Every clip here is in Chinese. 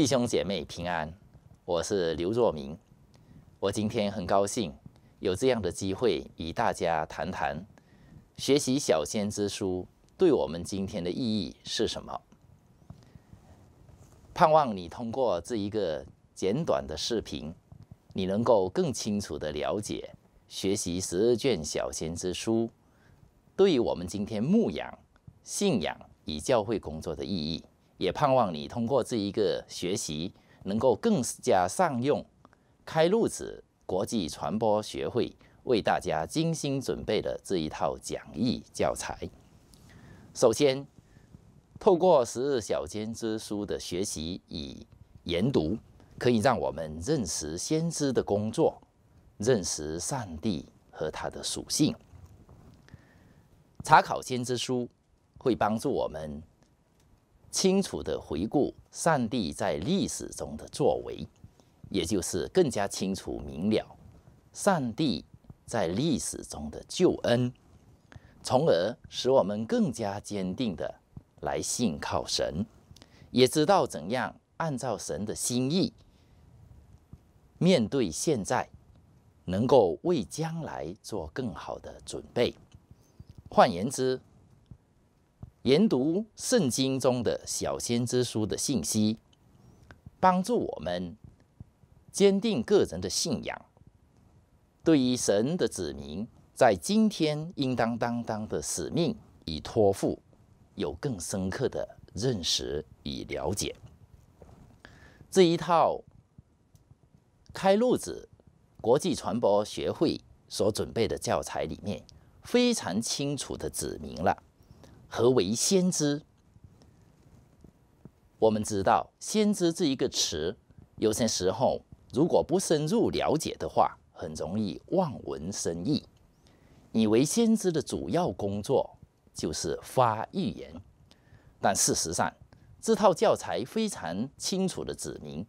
弟兄姐妹平安，我是刘若明。我今天很高兴有这样的机会与大家谈谈，学习《小先知书》对我们今天的意义是什么？盼望你通过这一个简短的视频，你能够更清楚的了解学习十二卷《小先知书》对于我们今天牧养、信仰与教会工作的意义。也盼望你通过这一个学习，能够更加善用开路子国际传播学会为大家精心准备的这一套讲义教材。首先，透过十二小尖之书的学习与研读，可以让我们认识先知的工作，认识上帝和他的属性。查考先知书会帮助我们。清楚地回顾上帝在历史中的作为，也就是更加清楚明了上帝在历史中的救恩，从而使我们更加坚定地来信靠神，也知道怎样按照神的心意面对现在，能够为将来做更好的准备。换言之，研读圣经中的小先知书的信息，帮助我们坚定个人的信仰，对于神的指明，在今天应当担当的使命与托付，有更深刻的认识与了解。这一套开路子国际传播学会所准备的教材里面，非常清楚的指明了。何为先知？我们知道“先知”这一个词，有些时候如果不深入了解的话，很容易望文生义。以为先知的主要工作就是发预言，但事实上，这套教材非常清楚的指明，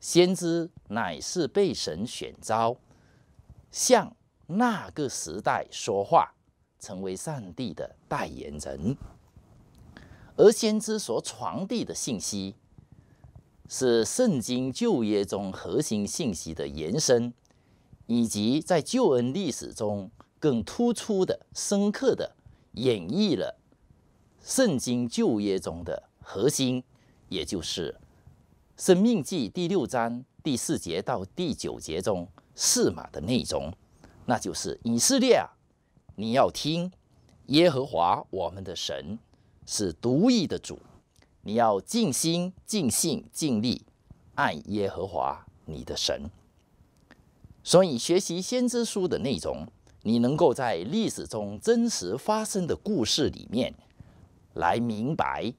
先知乃是被神选召，向那个时代说话。成为上帝的代言人，而先知所传递的信息，是圣经旧约中核心信息的延伸，以及在旧恩历史中更突出的、深刻的演绎了圣经旧约中的核心，也就是《生命记》第六章第四节到第九节中四马的内容，那就是以色列。啊。你要听，耶和华我们的神是独一的主。你要尽心、尽性、尽力爱耶和华你的神。所以，学习先知书的内容，你能够在历史中真实发生的故事里面来明白、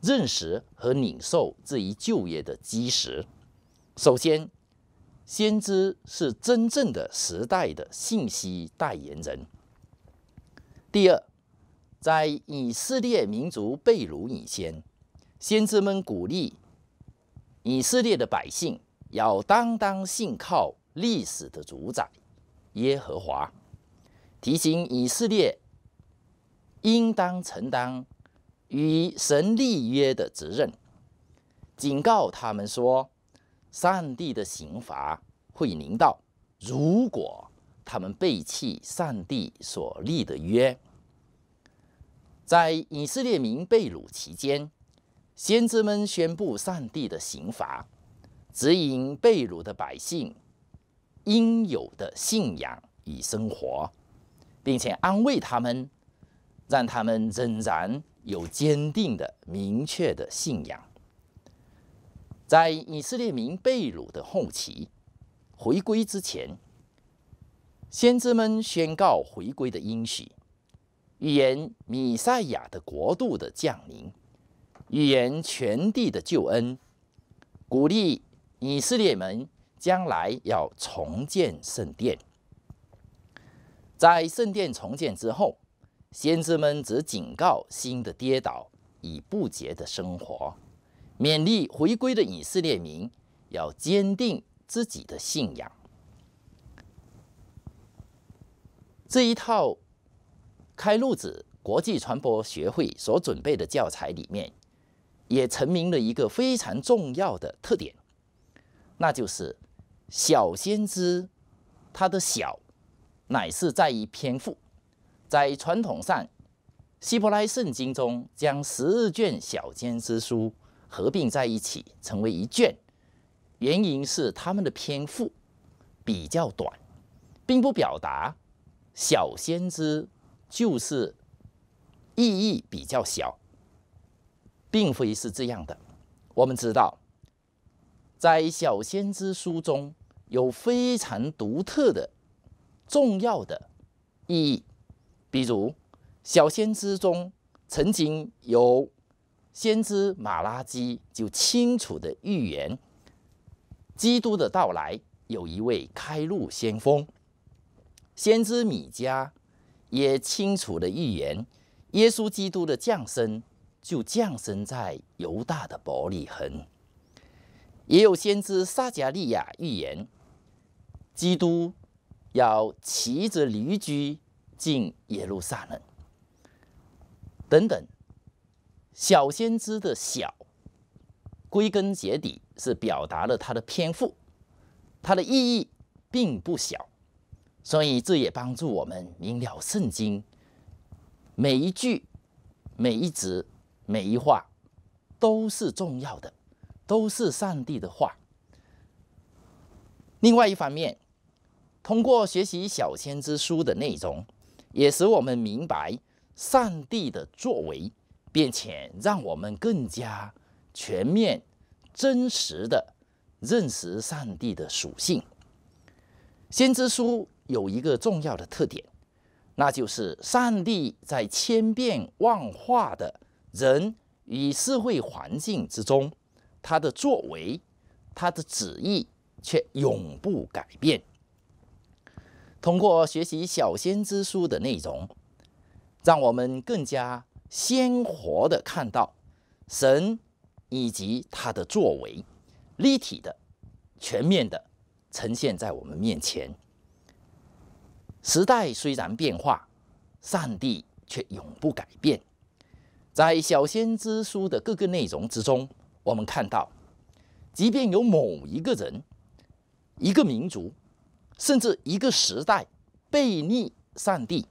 认识和领受这一旧约的基石。首先，先知是真正的时代的信息代言人。第二，在以色列民族被掳以前，先知们鼓励以色列的百姓要当当信靠历史的主宰耶和华，提醒以色列应当承担与神立约的责任，警告他们说，上帝的刑罚会临到，如果。他们背弃上帝所立的约，在以色列民被掳期间，先知们宣布上帝的刑罚，指引被掳的百姓应有的信仰与生活，并且安慰他们，让他们仍然有坚定的、明确的信仰。在以色列民被掳的后期回归之前。先知们宣告回归的应许，预言米赛亚的国度的降临，预言全地的救恩，鼓励以色列们将来要重建圣殿。在圣殿重建之后，先知们则警告新的跌倒与不洁的生活，勉励回归的以色列民要坚定自己的信仰。这一套开路子国际传播学会所准备的教材里面，也成明了一个非常重要的特点，那就是小先知他的小，乃是在于篇幅。在传统上，希伯来圣经中将十二卷小先知书合并在一起成为一卷，原因是他们的篇幅比较短，并不表达。小先知就是意义比较小，并非是这样的。我们知道，在小先知书中有非常独特的、重要的意义。比如，小先知中曾经有先知马拉基就清楚的预言，基督的到来有一位开路先锋。先知米迦也清楚的预言，耶稣基督的降生就降生在犹大的伯利恒。也有先知撒迦利亚预言，基督要骑着驴驹进耶路撒冷。等等，小先知的小，归根结底是表达了他的篇幅，他的意义并不小。所以，这也帮助我们明了圣经每一句、每一字、每一话都是重要的，都是上帝的话。另外一方面，通过学习小先知书的内容，也使我们明白上帝的作为，并且让我们更加全面、真实的认识上帝的属性。先知书。有一个重要的特点，那就是上帝在千变万化的人与社会环境之中，他的作为，他的旨意却永不改变。通过学习《小先知书》的内容，让我们更加鲜活的看到神以及他的作为，立体的、全面的呈现在我们面前。时代虽然变化，上帝却永不改变。在小先知书的各个内容之中，我们看到，即便有某一个人、一个民族，甚至一个时代背逆上帝，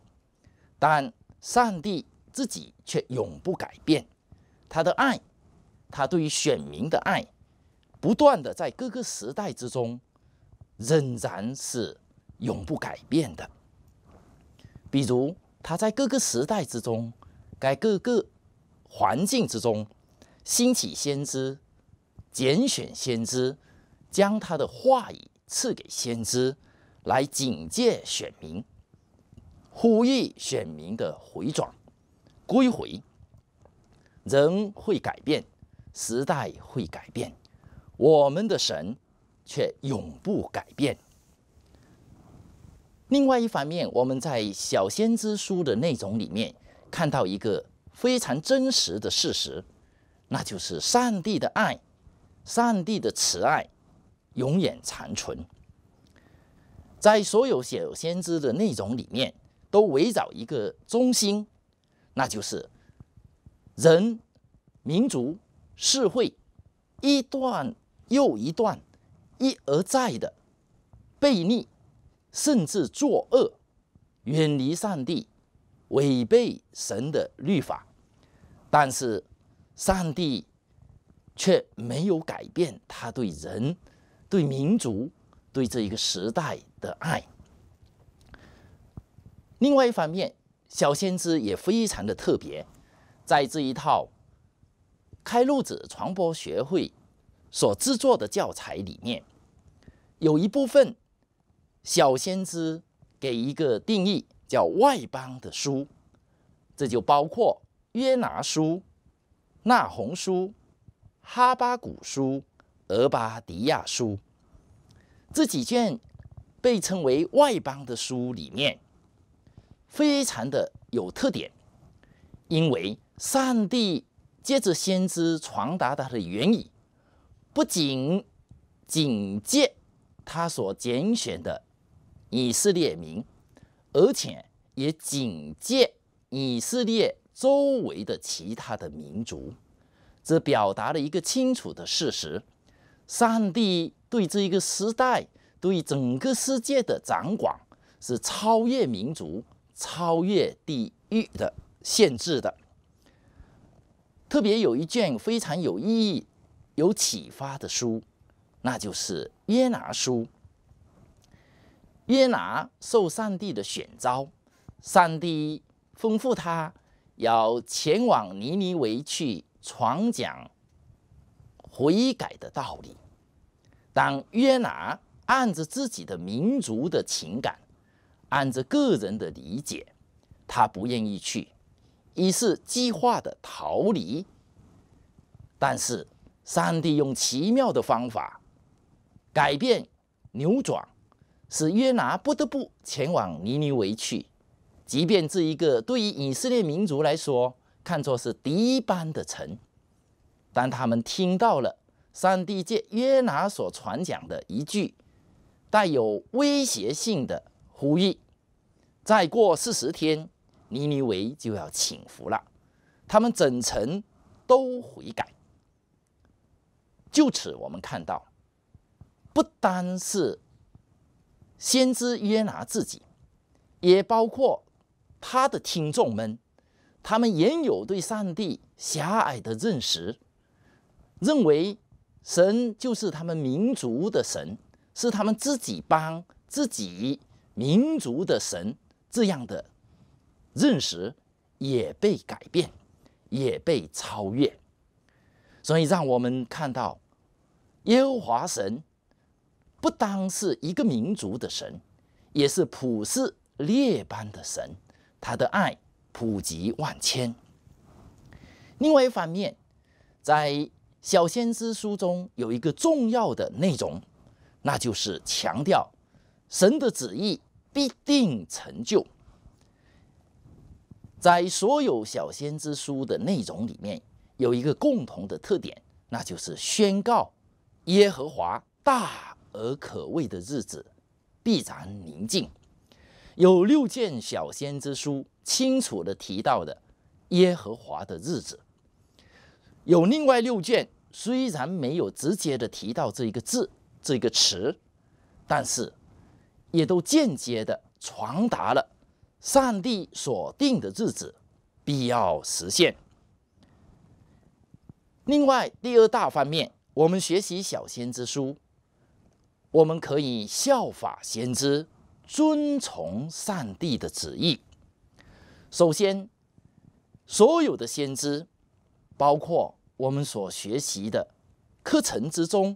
但上帝自己却永不改变他的爱，他对于选民的爱，不断的在各个时代之中，仍然是永不改变的。比如，他在各个时代之中，该各个环境之中兴起先知，拣选先知，将他的话语赐给先知，来警戒选民，呼吁选民的回转、归回。人会改变，时代会改变，我们的神却永不改变。另外一方面，我们在小先知书的内容里面看到一个非常真实的事实，那就是上帝的爱，上帝的慈爱永远长存。在所有小先知的内容里面，都围绕一个中心，那就是人、民族、社会，一段又一段，一而再的背逆。甚至作恶，远离上帝，违背神的律法，但是上帝却没有改变他对人、对民族、对这一个时代的爱。另外一方面，小先知也非常的特别，在这一套开路者传播学会所制作的教材里面，有一部分。小先知给一个定义，叫外邦的书，这就包括约拿书、纳红书、哈巴古书、俄巴迪亚书这几卷被称为外邦的书里面，非常的有特点，因为上帝借着先知传达他的原意，不仅仅借他所拣选的。以色列民，而且也警戒以色列周围的其他的民族，这表达了一个清楚的事实：上帝对这一个时代、对整个世界的掌管是超越民族、超越地域的限制的。特别有一卷非常有意义、有启发的书，那就是《约拿书》。约拿受上帝的选召，上帝吩咐他要前往尼尼微去传讲悔改的道理。当约拿按着自己的民族的情感，按着个人的理解，他不愿意去，于是计划的逃离。但是上帝用奇妙的方法改变、扭转。使约拿不得不前往尼尼维去，即便这一个对于以色列民族来说，看作是敌般的城。当他们听到了上帝借约拿所传讲的一句带有威胁性的呼吁，再过四十天，尼尼维就要请服了。他们整城都悔改。就此，我们看到，不单是。先知约拿自己，也包括他的听众们，他们原有对上帝狭隘的认识，认为神就是他们民族的神，是他们自己帮自己民族的神，这样的认识也被改变，也被超越。所以，让我们看到耶和华神。不单是一个民族的神，也是普世列般的神。他的爱普及万千。另外一方面，在小先知书中有一个重要的内容，那就是强调神的旨意必定成就。在所有小先知书的内容里面，有一个共同的特点，那就是宣告耶和华大。而可畏的日子必然宁静。有六卷小先知书清楚的提到的耶和华的日子，有另外六卷虽然没有直接的提到这一个字这个词，但是也都间接的传达了上帝所定的日子必要实现。另外第二大方面，我们学习小先知书。我们可以效法先知，遵从上帝的旨意。首先，所有的先知，包括我们所学习的课程之中，《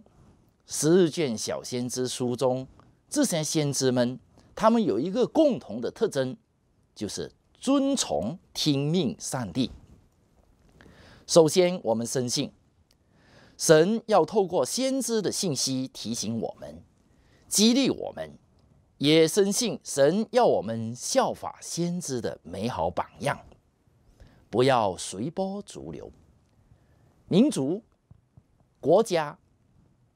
十日卷小先知书》中，这些先知们，他们有一个共同的特征，就是遵从、听命上帝。首先，我们深信。神要透过先知的信息提醒我们，激励我们，也深信神要我们效法先知的美好榜样，不要随波逐流。民族、国家，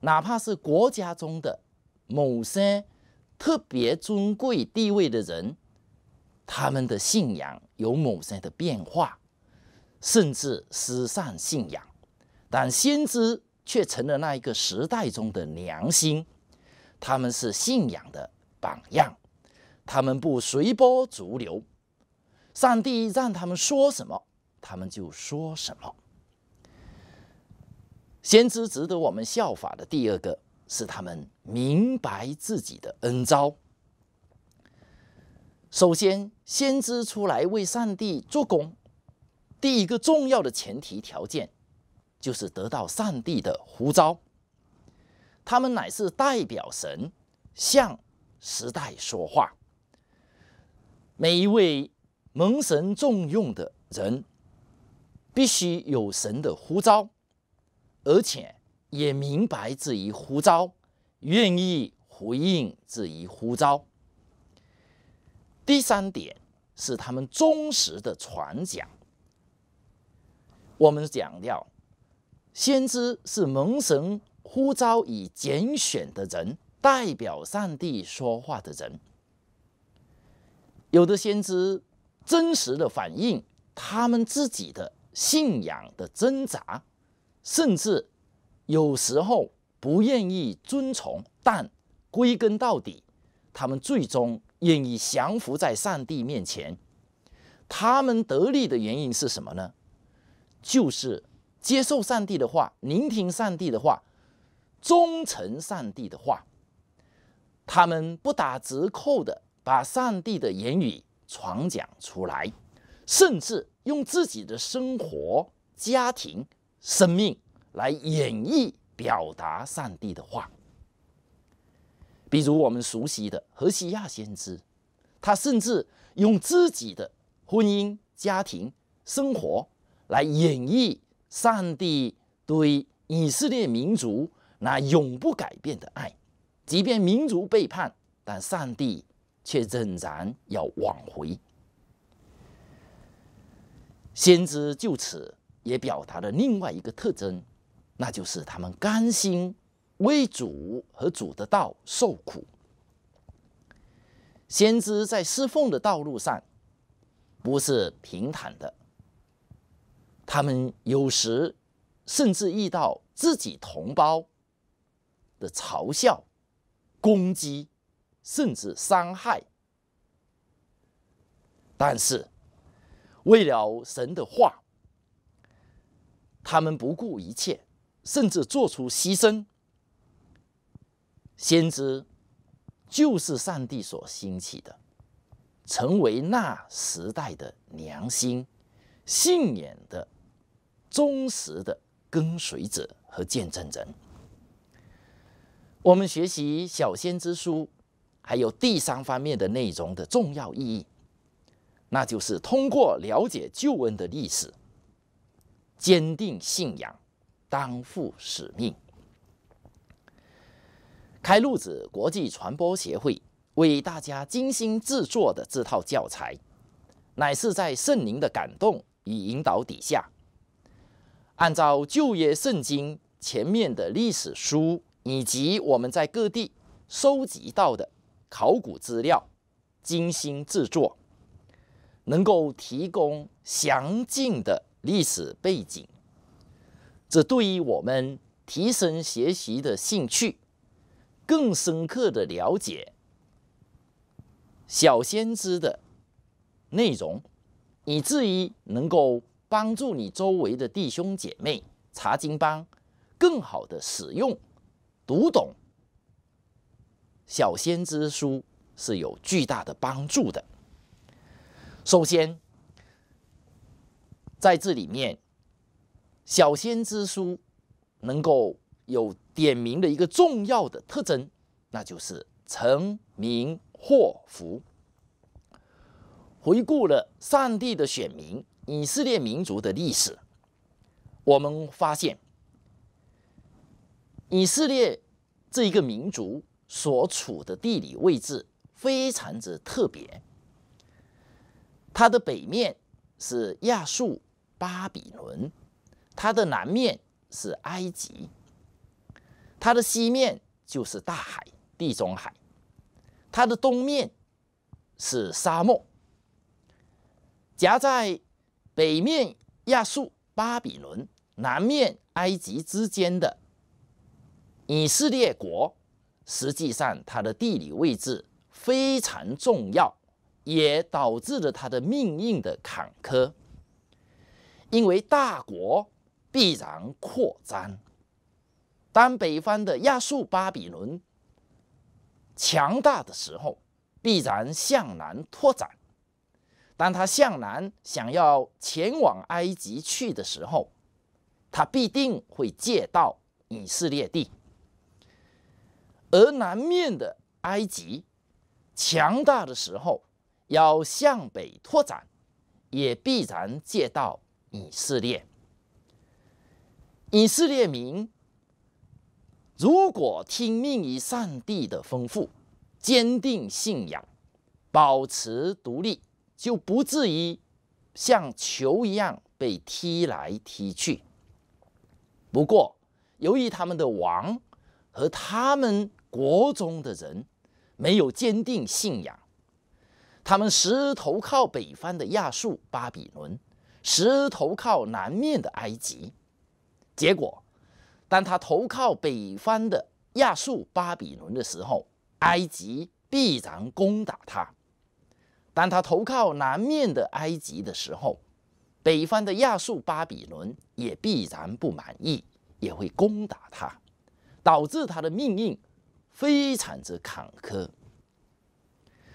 哪怕是国家中的某些特别尊贵地位的人，他们的信仰有某些的变化，甚至失散信仰。但先知却成了那一个时代中的良心，他们是信仰的榜样，他们不随波逐流，上帝让他们说什么，他们就说什么。先知值得我们效法的第二个是他们明白自己的恩招。首先，先知出来为上帝做工，第一个重要的前提条件。就是得到上帝的呼召，他们乃是代表神向时代说话。每一位蒙神重用的人，必须有神的呼召，而且也明白这一呼召，愿意回应这一呼召。第三点是他们忠实的传讲，我们讲调。先知是蒙神呼召以拣选的人，代表上帝说话的人。有的先知真实的反映他们自己的信仰的挣扎，甚至有时候不愿意遵从，但归根到底，他们最终愿意降服在上帝面前。他们得力的原因是什么呢？就是。接受上帝的话，聆听上帝的话，忠诚上帝的话。他们不打折扣的把上帝的言语传讲出来，甚至用自己的生活、家庭、生命来演绎、表达上帝的话。比如我们熟悉的何西亚先知，他甚至用自己的婚姻、家庭、生活来演绎。上帝对以色列民族那永不改变的爱，即便民族背叛，但上帝却仍然要挽回。先知就此也表达了另外一个特征，那就是他们甘心为主和主的道受苦。先知在侍奉的道路上不是平坦的。他们有时甚至遇到自己同胞的嘲笑、攻击，甚至伤害。但是，为了神的话，他们不顾一切，甚至做出牺牲。先知就是上帝所兴起的，成为那时代的良心、信仰的。忠实的跟随者和见证人。我们学习《小先知书》，还有第三方面的内容的重要意义，那就是通过了解救恩的历史，坚定信仰，担负使命。开路子国际传播协会为大家精心制作的这套教材，乃是在圣灵的感动与引导底下。按照旧约圣经前面的历史书，以及我们在各地收集到的考古资料，精心制作，能够提供详尽的历史背景，这对于我们提升学习的兴趣、更深刻的了解小先知的内容，以至于能够。帮助你周围的弟兄姐妹查经帮更好的使用、读懂《小先知书》是有巨大的帮助的。首先，在这里面，《小先知书》能够有点名的一个重要的特征，那就是成名祸福。回顾了上帝的选民。以色列民族的历史，我们发现，以色列这一个民族所处的地理位置非常之特别。它的北面是亚述、巴比伦，它的南面是埃及，它的西面就是大海（地中海），它的东面是沙漠，夹在。北面亚述、巴比伦，南面埃及之间的以色列国，实际上它的地理位置非常重要，也导致了它的命运的坎坷。因为大国必然扩张，当北方的亚述、巴比伦强大的时候，必然向南拓展。当他向南想要前往埃及去的时候，他必定会借到以色列地；而南面的埃及强大的时候要向北拓展，也必然借到以色列。以色列民如果听命于上帝的吩咐，坚定信仰，保持独立。就不至于像球一样被踢来踢去。不过，由于他们的王和他们国中的人没有坚定信仰，他们时投靠北方的亚述巴比伦，时投靠南面的埃及。结果，当他投靠北方的亚述巴比伦的时候，埃及必然攻打他。当他投靠南面的埃及的时候，北方的亚述巴比伦也必然不满意，也会攻打他，导致他的命运非常之坎坷。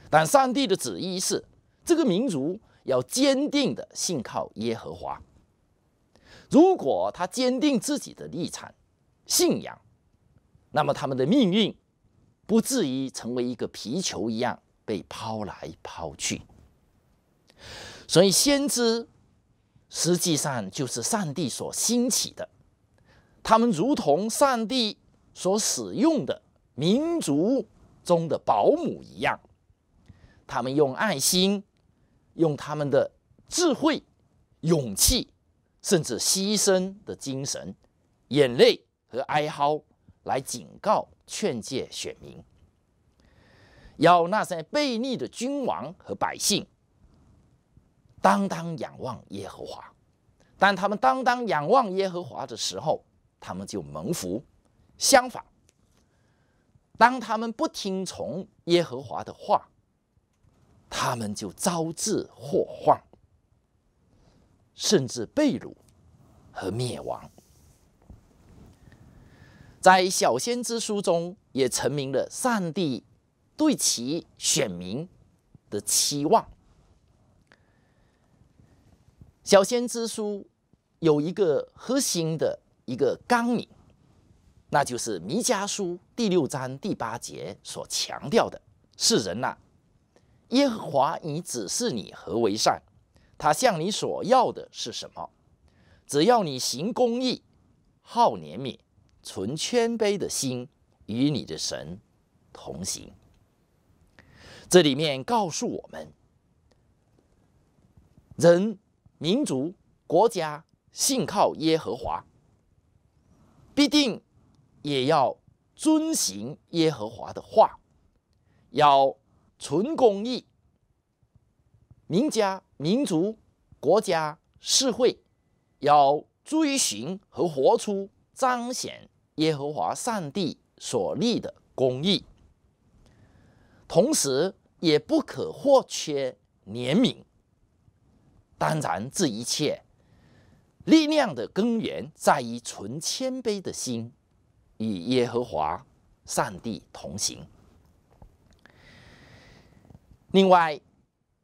但上帝的旨意是，这个民族要坚定的信靠耶和华。如果他坚定自己的立场、信仰，那么他们的命运不至于成为一个皮球一样。被抛来抛去，所以先知实际上就是上帝所兴起的，他们如同上帝所使用的民族中的保姆一样，他们用爱心、用他们的智慧、勇气，甚至牺牲的精神、眼泪和哀嚎来警告、劝诫选民。要那些悖逆的君王和百姓，当当仰望耶和华；但他们当当仰望耶和华的时候，他们就蒙福。相反，当他们不听从耶和华的话，他们就招致祸患，甚至被掳和灭亡。在小先知书中，也成名了上帝。对其选民的期望，《小仙之书》有一个核心的一个纲领，那就是《弥迦书》第六章第八节所强调的：“是人呐，耶和华已指示你何为善，他向你所要的是什么？只要你行公义，好怜悯，存谦卑的心，与你的神同行。”这里面告诉我们，人、民族、国家信靠耶和华，必定也要遵行耶和华的话，要纯公义。民家、民族、国家、社会要追寻和活出彰显耶和华上帝所立的公义，同时。也不可或缺怜悯。当然，这一切力量的根源在于纯谦卑的心，与耶和华上帝同行。另外，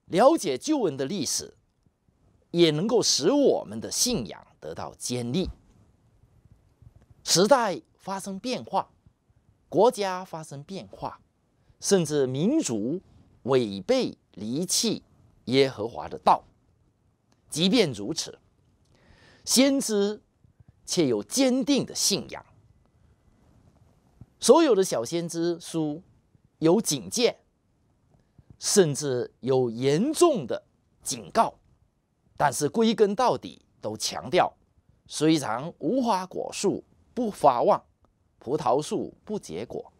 了解救恩的历史，也能够使我们的信仰得到坚立。时代发生变化，国家发生变化，甚至民族。违背离弃耶和华的道，即便如此，先知却有坚定的信仰。所有的小先知书有警戒，甚至有严重的警告，但是归根到底都强调：虽然无花果树不发旺，葡萄树不结果，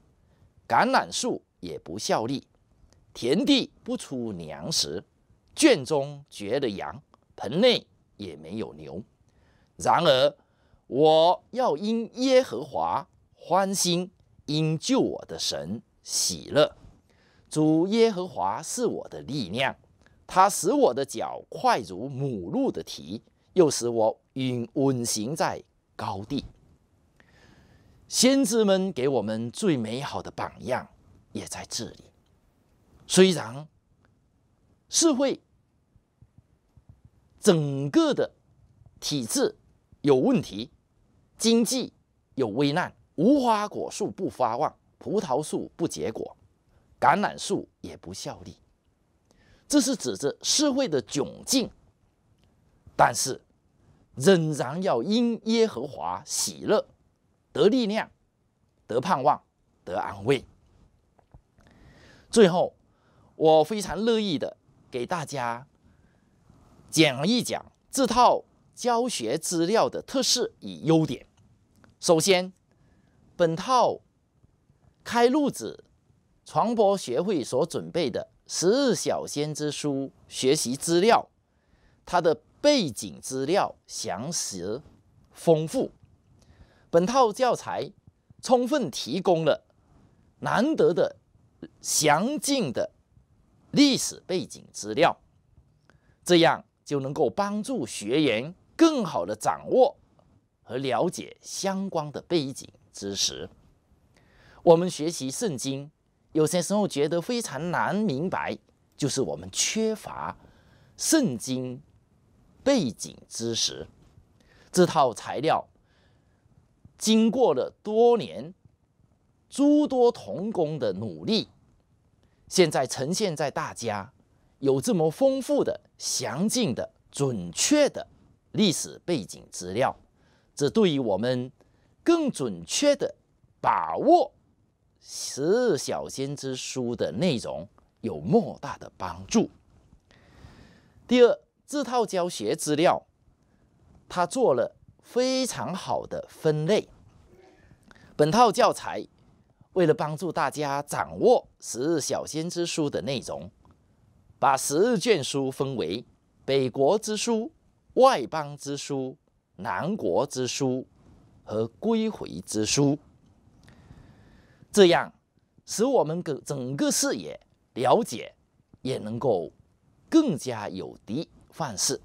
橄榄树也不效力。田地不出粮食，圈中绝了羊，盆内也没有牛。然而，我要因耶和华欢欣，因救我的神喜乐。主耶和华是我的力量，他使我的脚快如母鹿的蹄，又使我稳稳行在高地。先知们给我们最美好的榜样，也在这里。虽然社会整个的体制有问题，经济有危难，无花果树不发旺，葡萄树不结果，橄榄树也不效力，这是指着社会的窘境。但是，仍然要因耶和华喜乐，得力量，得盼望，得安慰。最后。我非常乐意的给大家讲一讲这套教学资料的特色与优点。首先，本套开路子传播学会所准备的十日小先知书学习资料，它的背景资料详实丰富。本套教材充分提供了难得的详尽的。历史背景资料，这样就能够帮助学员更好的掌握和了解相关的背景知识。我们学习圣经，有些时候觉得非常难明白，就是我们缺乏圣经背景知识。这套材料经过了多年诸多童工的努力。现在呈现在大家，有这么丰富的、详尽的、准确的历史背景资料，这对于我们更准确的把握《十二小仙之书》的内容有莫大的帮助。第二，这套教学资料，它做了非常好的分类。本套教材。为了帮助大家掌握《十日小仙之书》的内容，把十日卷书分为北国之书、外邦之书、南国之书和归回之书，这样使我们的整个视野了解也能够更加有的放矢。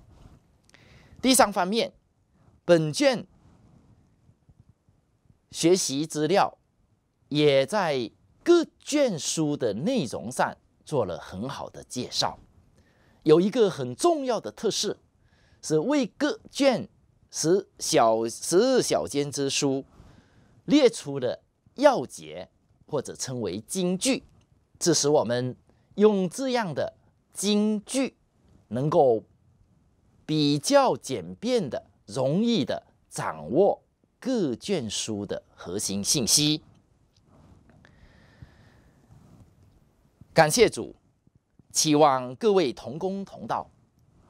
第三方面，本卷学习资料。也在各卷书的内容上做了很好的介绍。有一个很重要的特色，是为各卷十小十日小间之书列出的要节，或者称为金句，这使我们用这样的金句，能够比较简便的、容易的掌握各卷书的核心信息。感谢主，期望各位同工同道、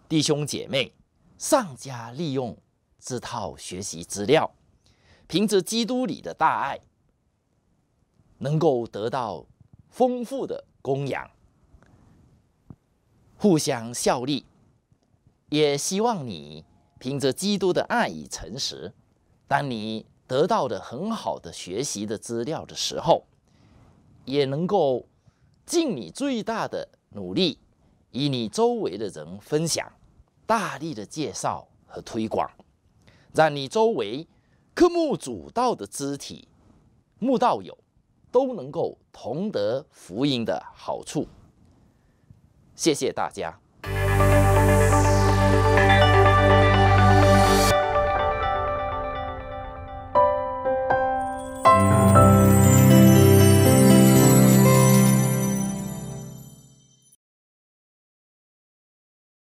弟兄姐妹上加利用这套学习资料，凭着基督里的大爱，能够得到丰富的供养，互相效力。也希望你凭着基督的爱与诚实，当你得到的很好的学习的资料的时候，也能够。尽你最大的努力，以你周围的人分享，大力的介绍和推广，让你周围科目主道的肢体、慕道友都能够同得福音的好处。谢谢大家。